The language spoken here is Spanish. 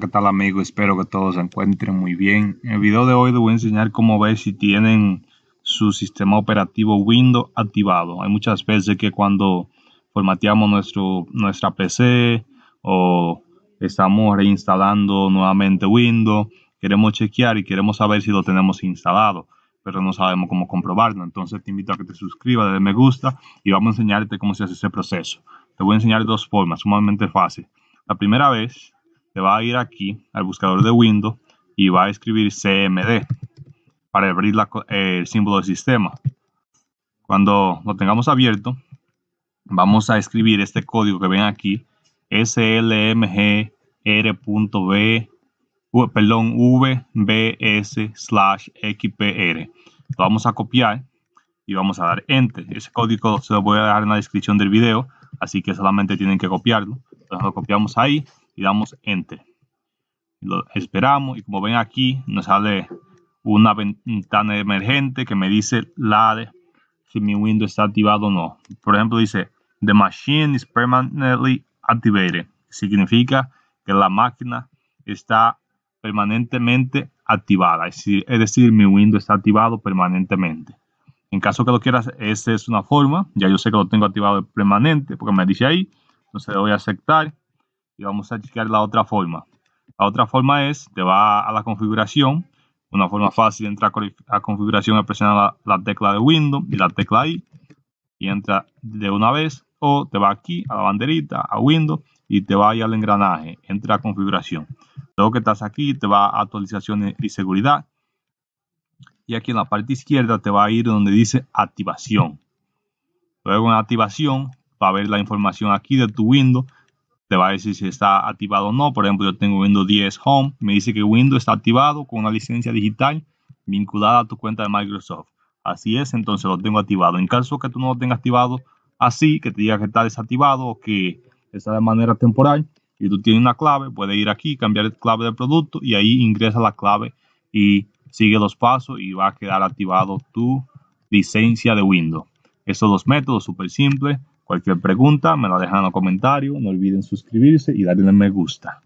¿qué tal amigo? Espero que todos se encuentren muy bien. En el video de hoy les voy a enseñar cómo ver si tienen su sistema operativo Windows activado. Hay muchas veces que cuando formateamos nuestro, nuestra PC o estamos reinstalando nuevamente Windows, queremos chequear y queremos saber si lo tenemos instalado, pero no sabemos cómo comprobarlo. Entonces te invito a que te suscribas, de me gusta y vamos a enseñarte cómo se hace ese proceso. Te voy a enseñar dos formas, sumamente fácil. La primera vez se va a ir aquí al buscador de Windows y va a escribir CMD para abrir eh, el símbolo del sistema. Cuando lo tengamos abierto, vamos a escribir este código que ven aquí, slmgr.b, perdón, vbs slash xpr. Lo vamos a copiar y vamos a dar enter. Ese código se lo voy a dejar en la descripción del video, así que solamente tienen que copiarlo. Entonces lo copiamos ahí y damos enter. Lo esperamos y como ven aquí nos sale una ventana emergente que me dice la de si mi Windows está activado o no. Por ejemplo dice the machine is permanently activated. Significa que la máquina está permanentemente activada. Es decir, mi Windows está activado permanentemente. En caso que lo quieras, esa es una forma. Ya yo sé que lo tengo activado permanente porque me dice ahí. Entonces le voy a aceptar y vamos a checar la otra forma. La otra forma es, te va a la configuración, una forma fácil de entrar a configuración es presionar la, tecla de Windows y la tecla I y entra de una vez o te va aquí a la banderita, a Windows y te va ahí al engranaje, entra a configuración. Luego que estás aquí te va a actualizaciones y seguridad y aquí en la parte izquierda te va a ir donde dice activación. Luego en activación va a ver la información aquí de tu Windows te va a decir si está activado o no. Por ejemplo, yo tengo Windows 10 Home, me dice que Windows está activado con una licencia digital vinculada a tu cuenta de Microsoft. Así es, entonces lo tengo activado. En caso que tú no lo tengas activado así, que te diga que está desactivado o que está de manera temporal y tú tienes una clave, puedes ir aquí, cambiar la clave del producto y ahí ingresa la clave y sigue los pasos y va a quedar activado tu licencia de Windows. Esos dos métodos súper simples Cualquier pregunta me la dejan en los comentarios. No olviden suscribirse y darle me gusta.